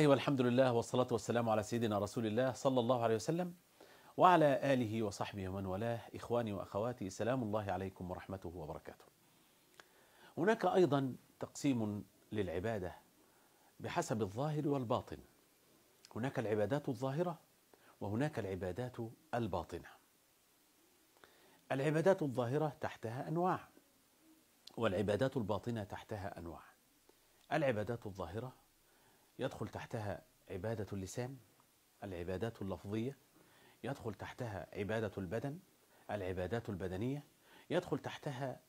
الله والحمد لله والصلاة والسلام على سيدنا رسول الله صلى الله عليه وسلم وعلى آله وصحبه ومن والاه إخواني وأخواتي سلام الله عليكم ورحمته وبركاته هناك أيضا تقسيم للعبادة بحسب الظاهر والباطن هناك العبادات الظاهرة وهناك العبادات الباطنة العبادات الظاهرة تحتها أنواع والعبادات الباطنة تحتها أنواع العبادات الظاهرة يدخل تحتها عبادة اللسان العبادات اللفظية يدخل تحتها عبادة البدن العبادات البدنية يدخل تحتها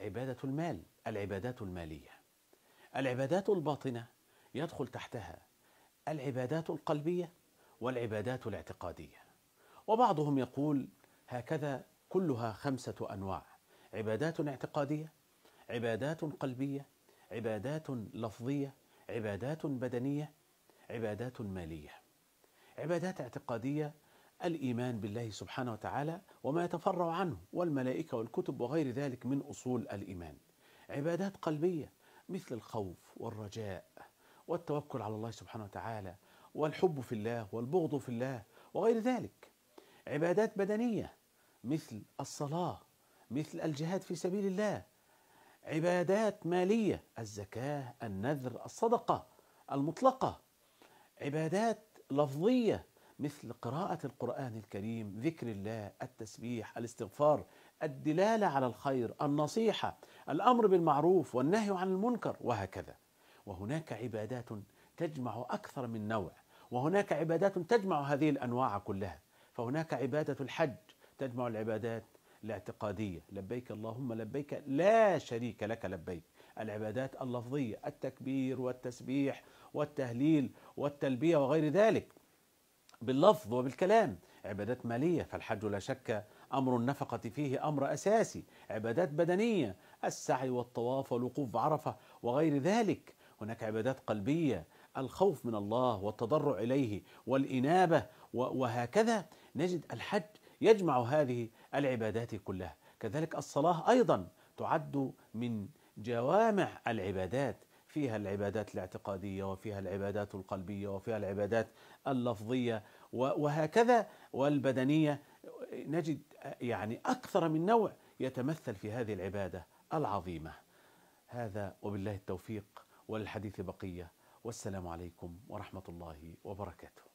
عبادة المال العبادات المالية العبادات الباطنة يدخل تحتها العبادات القلبية والعبادات الاعتقادية وبعضهم يقول هكذا كلها خمسة أنواع عبادات اعتقادية عبادات قلبية عبادات لفظية عبادات بدنيه عبادات ماليه عبادات اعتقاديه الايمان بالله سبحانه وتعالى وما يتفرع عنه والملائكه والكتب وغير ذلك من اصول الايمان عبادات قلبيه مثل الخوف والرجاء والتوكل على الله سبحانه وتعالى والحب في الله والبغض في الله وغير ذلك عبادات بدنيه مثل الصلاه مثل الجهاد في سبيل الله عبادات مالية الزكاة النذر الصدقة المطلقة عبادات لفظية مثل قراءة القرآن الكريم ذكر الله التسبيح الاستغفار الدلالة على الخير النصيحة الأمر بالمعروف والنهي عن المنكر وهكذا وهناك عبادات تجمع أكثر من نوع وهناك عبادات تجمع هذه الأنواع كلها فهناك عبادة الحج تجمع العبادات الاعتقادية لبيك اللهم لبيك لا شريك لك لبيك العبادات اللفظية التكبير والتسبيح والتهليل والتلبية وغير ذلك باللفظ وبالكلام عبادات مالية فالحج لا شك أمر النفقة فيه أمر أساسي عبادات بدنية السعي والطواف والوقوف بعرفة وغير ذلك هناك عبادات قلبية الخوف من الله والتضرع إليه والإنابة وهكذا نجد الحج يجمع هذه العبادات كلها كذلك الصلاة أيضا تعد من جوامع العبادات فيها العبادات الاعتقادية وفيها العبادات القلبية وفيها العبادات اللفظية وهكذا والبدنية نجد يعني أكثر من نوع يتمثل في هذه العبادة العظيمة هذا وبالله التوفيق وللحديث بقية والسلام عليكم ورحمة الله وبركاته